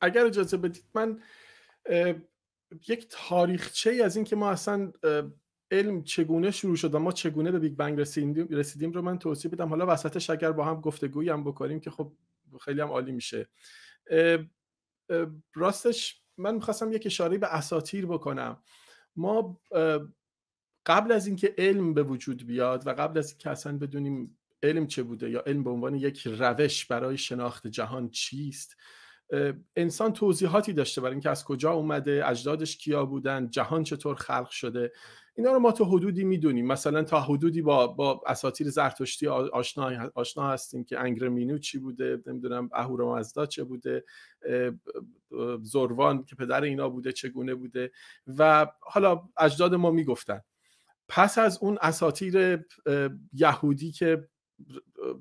اگر اجازه بدید من یک تاریخچه ای از اینکه ما اصلا علم چگونه شروع شد و ما چگونه به بیگ بنگ رسیدیم, رو من توصیه بدم حالا وسطش اگر با هم گفتگویی هم بکنیم که خب خیلی هم عالی میشه راستش من میخواستم یک اشاره به اساتیر بکنم ما قبل از اینکه علم به وجود بیاد و قبل از اینکه اصلا بدونیم علم چه بوده یا علم به عنوان یک روش برای شناخت جهان چیست انسان توضیحاتی داشته برای اینکه از کجا اومده اجدادش کیا بودن جهان چطور خلق شده اینا رو ما تا حدودی میدونیم مثلا تا حدودی با با اساطیر زرتشتی آشنا آشنا هستیم که مینو چی بوده نمیدونم اهورامزدا چه بوده زروان که پدر اینا بوده چگونه بوده و حالا اجداد ما میگفتن پس از اون اساتیر یهودی که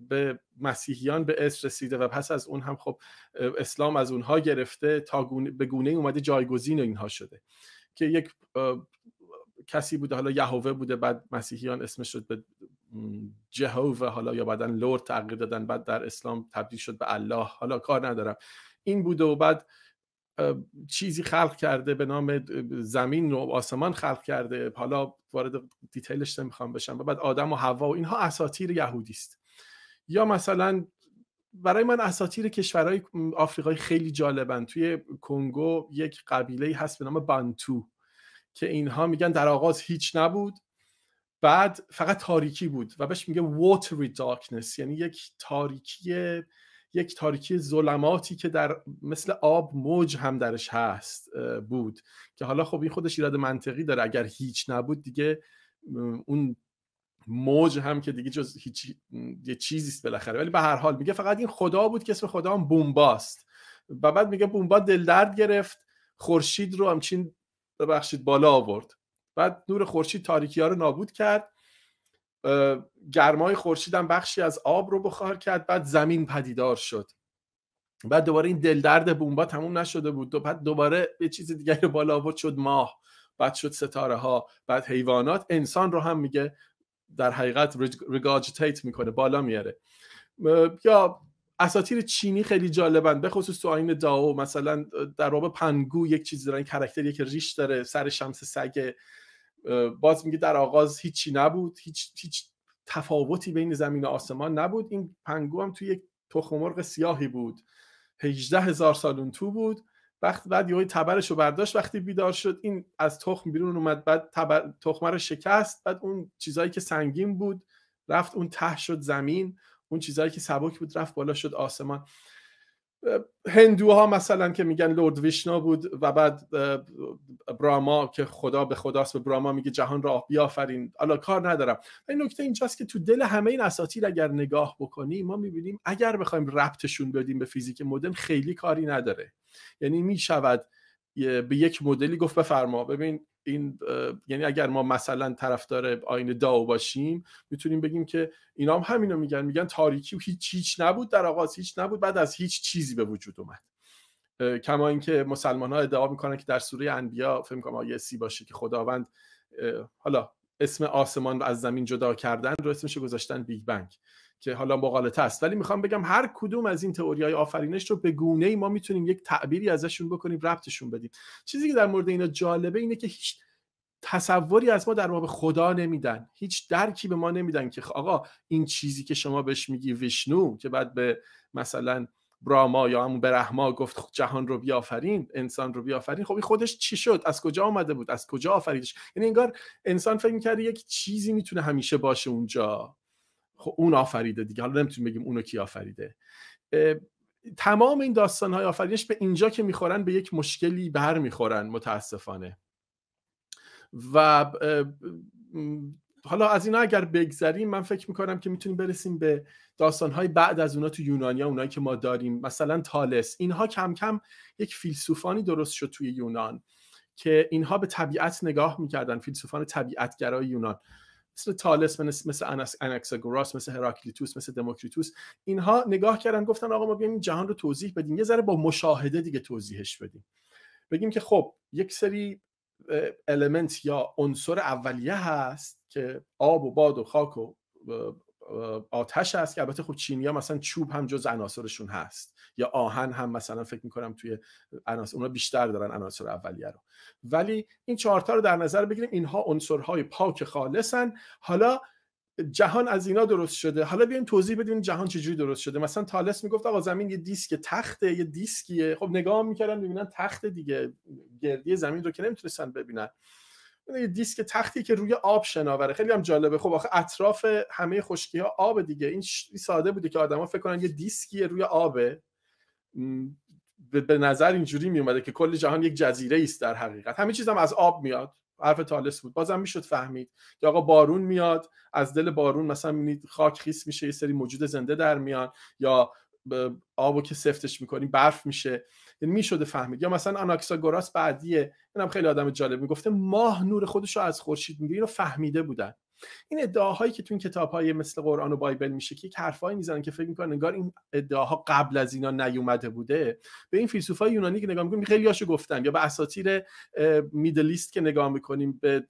به مسیحیان به اس رسیده و پس از اون هم خب اسلام از اونها گرفته تا گونه به گونه اومده جایگزین اینها شده که یک کسی بوده حالا یهوه بوده بعد مسیحیان اسمش شد به جهوه حالا یا بعدن لورد تغییر دادن بعد در اسلام تبدیل شد به الله حالا کار ندارم این بوده و بعد چیزی خلق کرده به نام زمین و آسمان خلق کرده حالا وارد دیتیلش نمیخوام بشم و بعد آدم و هوا و اینها اساطیر یهودی است یا مثلا برای من اساطیر کشورهای آفریقایی خیلی جالبن توی کنگو یک قبیله هست به نام بانتو که اینها میگن در آغاز هیچ نبود بعد فقط تاریکی بود و بهش میگه watery darkness یعنی یک تاریکی یک تاریکی ظلماتی که در مثل آب موج هم درش هست بود که حالا خب این خودش ایراد منطقی داره اگر هیچ نبود دیگه اون موج هم که دیگه جز هیچ یه چیزی است بالاخره ولی به هر حال میگه فقط این خدا بود که اسم خدا هم بومباست و بعد میگه بومبا دل درد گرفت خورشید رو همچین ببخشید بالا آورد بعد نور خورشید تاریکی ها رو نابود کرد گرمای خورشیدم بخشی از آب رو بخار کرد بعد زمین پدیدار شد بعد دوباره این دلدرد بومبا تموم نشده بود بعد دوباره یه چیز دیگه رو بالا آورد شد ماه بعد شد ستاره ها بعد حیوانات انسان رو هم میگه در حقیقت ریگاجیتیت میکنه بالا میاره یا اساتیر چینی خیلی جالبن به خصوص تو آین داو مثلا در رابطه پنگو یک چیزی دارن کرکتر که ریش داره سر شمس سگ باز میگه در آغاز هیچی نبود هیچ هیچ تفاوتی بین زمین و آسمان نبود این پنگو هم توی یک تخم مرغ سیاهی بود 18 هزار سال اون تو بود وقت بعد یه تبرش رو برداشت وقتی بیدار شد این از تخم بیرون اومد بعد تبر... رو شکست بعد اون چیزایی که سنگین بود رفت اون ته شد زمین اون چیزایی که سبک بود رفت بالا شد آسمان هندوها مثلا که میگن لورد ویشنا بود و بعد براما که خدا به خداست به براما میگه جهان را بیافرین حالا کار ندارم این نکته اینجاست که تو دل همه این اساتیر اگر نگاه بکنیم ما میبینیم اگر بخوایم ربطشون بدیم به فیزیک مدرن خیلی کاری نداره یعنی میشود به یک مدلی گفت بفرما ببین این یعنی اگر ما مثلا طرفدار آین داو باشیم میتونیم بگیم که اینا هم همینو میگن میگن تاریکی و هیچ هیچ نبود در آغاز هیچ نبود بعد از هیچ چیزی به وجود اومد کما اینکه مسلمان ها ادعا میکنن که در سوره انبیا فکر کنم آیه سی باشه که خداوند حالا اسم آسمان از زمین جدا کردن رو اسمش گذاشتن بیگ بنگ که حالا مقاله است ولی میخوام بگم هر کدوم از این تئوریهای های آفرینش رو به گونه ای ما میتونیم یک تعبیری ازشون بکنیم ربطشون بدیم چیزی که در مورد اینا جالبه اینه که هیچ تصوری از ما در باب خدا نمیدن هیچ درکی به ما نمیدن که آقا این چیزی که شما بهش میگی وشنو که بعد به مثلا براما یا همون برهما گفت خب جهان رو بیافرین انسان رو بیافرین خب این خودش چی شد از کجا آمده بود از کجا آفریدش یعنی انگار انسان فکر میکرده یک چیزی میتونه همیشه باشه اونجا خب اون آفریده دیگه حالا نمیتونیم بگیم اونو کی آفریده تمام این داستان های آفرینش به اینجا که میخورن به یک مشکلی بر میخورن متاسفانه و حالا از اینا اگر بگذریم من فکر میکنم که میتونیم برسیم به داستانهای بعد از اونا تو یونانیا اونایی که ما داریم مثلا تالس اینها کم کم یک فیلسوفانی درست شد توی یونان که اینها به طبیعت نگاه میکردن فیلسوفان طبیعتگرای یونان مثل تالس مثل انکس انکساگوراس مثل هراکلیتوس مثل دموکریتوس اینها نگاه کردن گفتن آقا ما بیایم جهان رو توضیح بدیم یه ذره با مشاهده دیگه توضیحش بدیم بگیم که خب یک سری المنت یا عنصر اولیه هست که آب و باد و خاک و آتش هست که البته خب ها مثلا چوب هم جز عناصرشون هست یا آهن هم مثلا فکر میکنم توی عناصر اونا بیشتر دارن عناصر اولیه رو ولی این چهارتا رو در نظر بگیریم اینها عنصرهای پاک خالصن حالا جهان از اینا درست شده حالا بیایم توضیح بدیم جهان چجوری درست شده مثلا تالس میگفت آقا زمین یه دیسک تخته یه دیسکیه خب نگاه میکردن میبینن تخت دیگه گردی زمین رو که نمیتونستن ببینن یه دیسک تختی که روی آب شناوره خیلی هم جالبه خب آخه اطراف همه خشکی ها آب دیگه این ساده بوده که آدما فکر کنن یه دیسکی روی آبه به نظر اینجوری می اومده که کل جهان یک جزیره است در حقیقت همه چیز هم از آب میاد حرف تالس بود بازم میشد فهمید که آقا بارون میاد از دل بارون مثلا میبینید خاک خیس میشه یه سری موجود زنده در میان یا آبو که سفتش میکنیم برف میشه یعنی میشده فهمید یا مثلا آناکساگوراس بعدیه اینم خیلی آدم جالب میگفته ماه نور خودش رو از خورشید میگیره اینو فهمیده بودن این ادعاهایی که تو این کتابهای مثل قرآن و بایبل میشه که یک حرفایی میزنن که فکر میکنن انگار این ادعاها قبل از اینا نیومده بوده به این فیلسوفای یونانی که نگاه میکنیم خیلی هاشو گفتم یا به اساطیر میدلیست که نگاه میکنیم به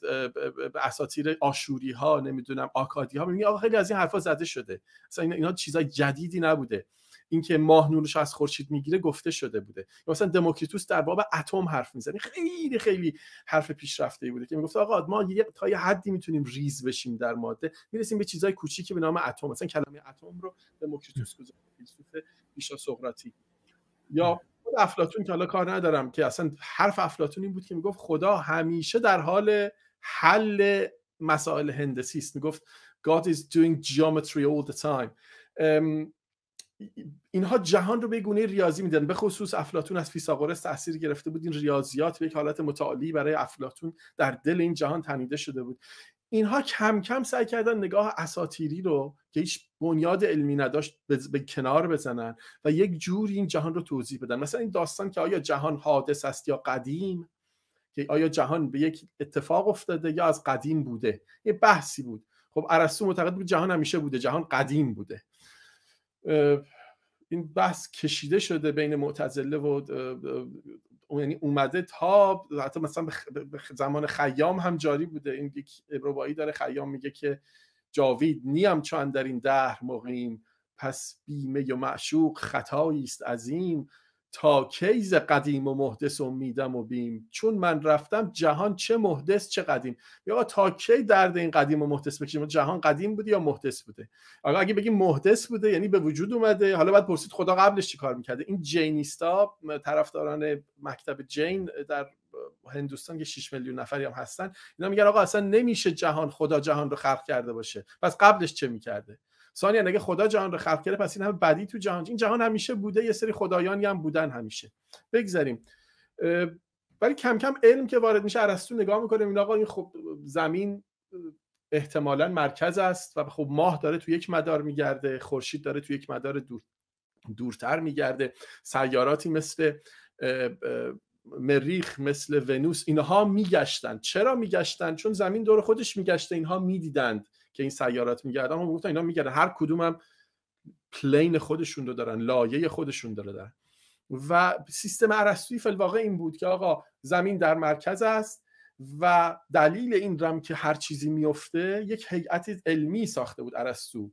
اساطیر آشوری ها نمیدونم آکادی ها خیلی از این حرفا زده شده اینا چیزای جدیدی نبوده اینکه ماه نورش از خورشید میگیره گفته شده بوده مثلا دموکریتوس در باب اتم حرف میزنه خیلی خیلی حرف پیشرفته ای بوده که میگفت آقا ما یه تا یه حدی میتونیم ریز بشیم در ماده میرسیم به چیزای کوچیکی به نام اتم مثلا کلمه اتم رو دموکریتوس گذاشت فیلسوف پیشا سقراطی یا خود افلاطون که حالا کار ندارم که اصلا حرف افلاطون این بود که میگفت خدا همیشه در حال حل مسائل هندسی است میگفت God is doing geometry all the time اینها جهان رو به گونه ریاضی میدن به خصوص افلاتون از فیثاغورس تاثیر گرفته بود این ریاضیات به یک حالت متعالی برای افلاتون در دل این جهان تنیده شده بود اینها کم کم سعی کردن نگاه اساتیری رو که هیچ بنیاد علمی نداشت به, کنار بزنن و یک جوری این جهان رو توضیح بدن مثلا این داستان که آیا جهان حادث است یا قدیم که آیا جهان به یک اتفاق افتاده یا از قدیم بوده یه بحثی بود خب ارسطو معتقد بود جهان همیشه بوده جهان قدیم بوده این بحث کشیده شده بین معتزله و یعنی اومده تا حتی مثلا به زمان خیام هم جاری بوده این یک ربایی داره خیام میگه که جاوید نیم چون در این دهر مقیم پس بیمه و معشوق خطایی است عظیم تا کیز قدیم و محدث و میدم و بیم چون من رفتم جهان چه محدث چه قدیم یا تا کی درد این قدیم و محدث بکشیم جهان قدیم بوده یا محدث بوده آقا اگه بگیم محدث بوده یعنی به وجود اومده حالا بعد پرسید خدا قبلش چی کار میکرده این جینیستا طرفداران مکتب جین در هندوستان که 6 میلیون نفری هم هستن اینا میگن آقا اصلا نمیشه جهان خدا جهان رو خلق کرده باشه پس قبلش چه میکرده ثانیا اگه خدا جهان رو خلق کرده پس این همه بدی تو جهان این جهان همیشه بوده یه سری خدایانی هم بودن همیشه بگذاریم ولی کم کم علم که وارد میشه ارسطو نگاه میکنه این آقا این خب زمین احتمالا مرکز است و خب ماه داره تو یک مدار میگرده خورشید داره تو یک مدار دور دورتر میگرده سیاراتی مثل مریخ مثل ونوس اینها میگشتن چرا میگشتن؟ چون زمین دور خودش میگشته اینها میدیدند که این سیارات میگردن و گفتن اینا میگردن هر کدومم پلین خودشون رو دارن لایه خودشون رو دارن و سیستم ارسطویی فلواقع این بود که آقا زمین در مرکز است و دلیل این رم که هر چیزی میفته یک هیئت علمی ساخته بود ارسطو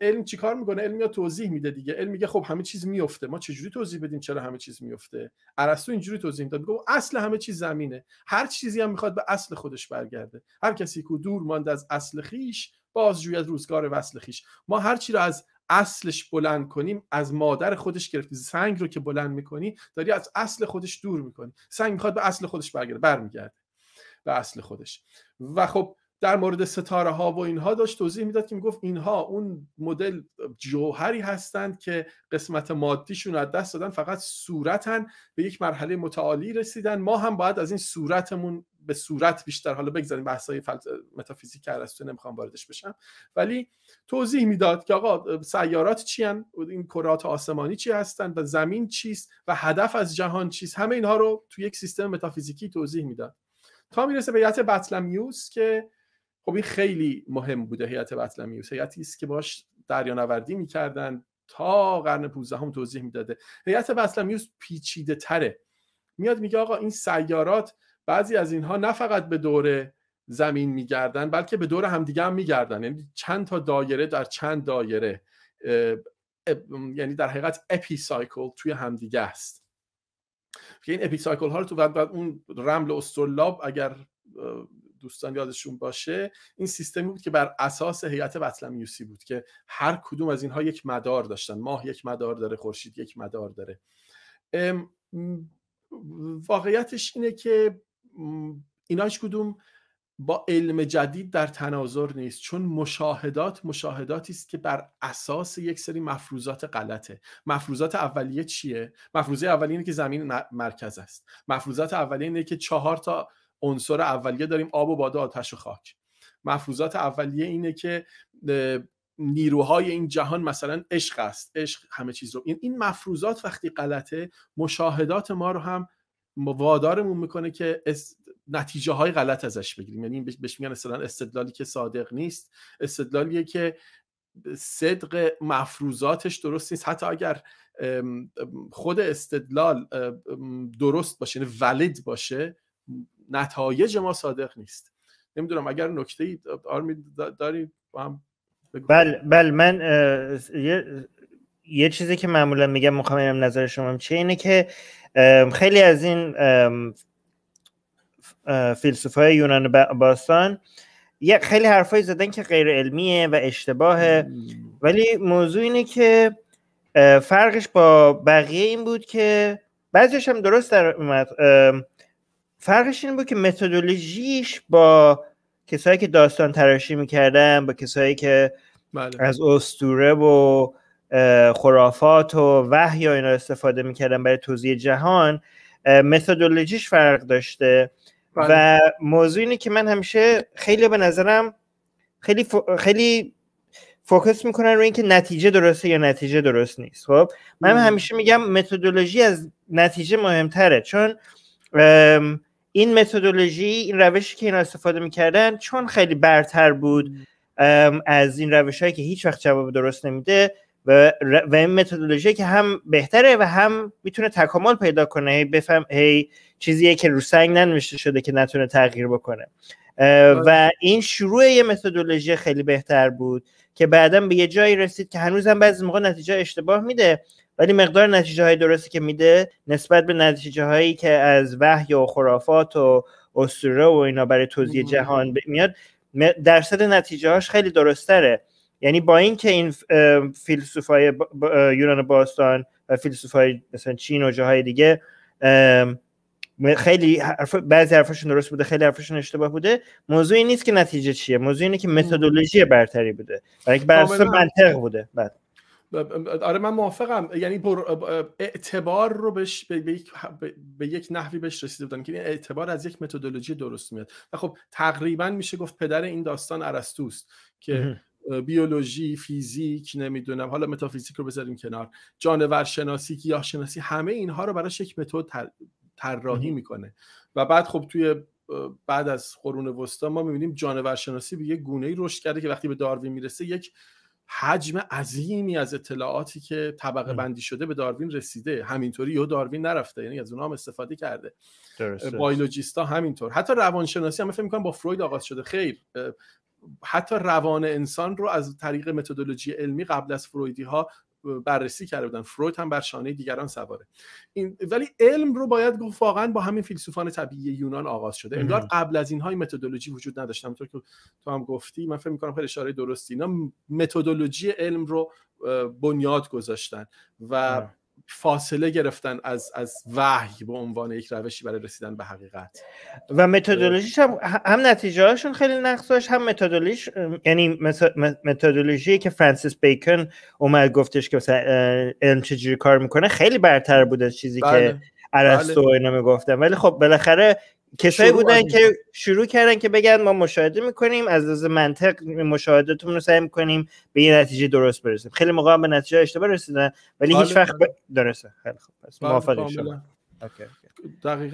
علم چیکار میکنه علم یا توضیح میده دیگه علم میگه خب همه چیز میفته ما چجوری توضیح بدیم چرا همه چیز میفته ارسطو اینجوری توضیح میداد میگه اصل همه چیز زمینه هر چیزی هم میخواد به اصل خودش برگرده هر کسی که دور ماند از اصل خیش باز از روزگار وصل خیش ما هر چی رو از اصلش بلند کنیم از مادر خودش گرفتی سنگ رو که بلند میکنی داری از اصل خودش دور میکنی سنگ میخواد به اصل خودش برگرده برمیگرده به اصل خودش و خب در مورد ستاره ها و اینها داشت توضیح میداد که میگفت اینها اون مدل جوهری هستند که قسمت مادیشون از دست دادن فقط صورتن به یک مرحله متعالی رسیدن ما هم باید از این صورتمون به صورت بیشتر حالا بگذاریم بحثای فلت... متافیزیک ارسطو نمیخوام واردش بشم ولی توضیح میداد که آقا سیارات چی هن؟ این کرات آسمانی چی هستن و زمین چیست و هدف از جهان چیست همه اینها رو تو یک سیستم متافیزیکی توضیح میداد تا میرسه به یت بطلمیوس که خب این خیلی مهم بوده هیئت بطلمیوس هیئتی است که باش دریانوردی میکردن تا قرن 15 هم توضیح میداده هیئت بطلمیوس پیچیده تره میاد میگه آقا این سیارات بعضی از اینها نه فقط به دور زمین میگردن بلکه به دور همدیگه هم میگردن یعنی چند تا دایره در چند دایره یعنی در حقیقت اپی سایکل توی همدیگه است این یعنی اپی سایکل ها رو تو بعد اون رمل استرلاب اگر دوستان یادشون باشه این سیستمی بود که بر اساس هیئت بطلمیوسی بود که هر کدوم از اینها یک مدار داشتن ماه یک مدار داره خورشید یک مدار داره واقعیتش اینه که ایناش کدوم با علم جدید در تناظر نیست چون مشاهدات مشاهداتی است که بر اساس یک سری مفروضات غلطه مفروضات اولیه چیه مفروضه اولیه اینه که زمین مرکز است مفروضات اولیه اینه که چهار تا عنصر اولیه داریم آب و باد آتش و خاک مفروضات اولیه اینه که نیروهای این جهان مثلا عشق است عشق همه چیز رو این این مفروضات وقتی غلطه مشاهدات ما رو هم وادارمون میکنه که نتیجه های غلط ازش بگیریم یعنی بهش میگن استدلالی که صادق نیست استدلالیه که صدق مفروضاتش درست نیست حتی اگر خود استدلال درست باشه یعنی ولید باشه نتایج ما صادق نیست نمیدونم اگر نکته ای آرمی هم بل بله، من یه چیزی که معمولا میگم میخوام اینم نظر شما چه اینه که خیلی از این های یونان باستان یه خیلی حرفایی زدن که غیر علمیه و اشتباهه ولی موضوع اینه که فرقش با بقیه این بود که بعضیش هم درست در فرقش این بود که متدولوژیش با کسایی که داستان تراشی میکردن با کسایی که بله. از استوره و خرافات و وحی و اینا استفاده میکردن برای توضیح جهان متدولوژیش فرق داشته بله. و موضوع اینه که من همیشه خیلی به نظرم خیلی خیلی فوکس میکنن روی اینکه نتیجه درسته یا نتیجه درست نیست خب من همیشه میگم متدولوژی از نتیجه مهمتره چون این متدولوژی این روشی که اینا استفاده میکردن چون خیلی برتر بود از این روش هایی که هیچ وقت جواب درست نمیده و, و این متدولوژی که هم بهتره و هم میتونه تکامل پیدا کنه هی بفهم هی چیزیه که رو سنگ ننوشته شده که نتونه تغییر بکنه و بله. این شروع یه متدولوژی خیلی بهتر بود که بعدا به یه جایی رسید که هنوزم بعضی موقع نتیجه اشتباه میده ولی مقدار نتیجه های درستی که میده نسبت به نتیجه هایی که از وحی و خرافات و اسطوره و اینا برای توضیح جهان میاد درصد نتیجه هاش خیلی درستره یعنی با اینکه این, این فیلسوفای یونان باستان و فیلسوفای مثلا چین و جاهای دیگه خیلی حرف بعضی حرفشون درست بوده خیلی حرفشون اشتباه بوده موضوع این نیست که نتیجه چیه موضوع اینه که متدولوژی برتری بوده برای که بر منطق بوده بعد بله. آره من موافقم یعنی اعتبار رو به, به, به, یک نحوی بهش رسیده بودن که این اعتبار از یک متدولوژی درست میاد و خب تقریبا میشه گفت پدر این داستان ارسطوست که بیولوژی فیزیک نمیدونم حالا متافیزیک رو بذاریم کنار جانور شناسی گیاه شناسی همه اینها رو براش یک متد طراحی میکنه و بعد خب توی بعد از قرون وسطا ما میبینیم جانور شناسی به یک گونه ای رشد کرده که وقتی به داروین میرسه یک حجم عظیمی از اطلاعاتی که طبقه بندی شده به داروین رسیده همینطوری یو داروین نرفته یعنی از اونها هم استفاده کرده بایولوژیستا همینطور حتی روانشناسی هم فکر میکنم با فروید آغاز شده خیر حتی روان انسان رو از طریق متدولوژی علمی قبل از فرویدی ها بررسی کرده بودن فروید هم بر شانه دیگران سواره این ولی علم رو باید گفت واقعا با همین فیلسوفان طبیعی یونان آغاز شده انگار قبل از اینها این متدولوژی وجود نداشت همونطور که تو هم گفتی من فکر می‌کنم خیلی اشاره درستی اینا متدولوژی علم رو بنیاد گذاشتن و فاصله گرفتن از از وحی به عنوان یک روشی برای رسیدن به حقیقت و متدولوژیش هم هم نتیجهشون خیلی نقص داشت هم متدولوژیش یعنی متدولوژی که فرانسیس بیکن اومد گفتش که مثلا علم چجوری کار میکنه خیلی برتر بود از چیزی که بله. ارسطو بله. اینا میگفتن ولی خب بالاخره کسایی بودن که شروع کردن که بگن ما مشاهده میکنیم از از منطق مشاهدتون رو سعی میکنیم به یه نتیجه درست برسیم خیلی موقع به نتیجه اشتباه رسیدن ولی هیچ وقت درسته خیلی خوب پس بله، اوکی. دقیقا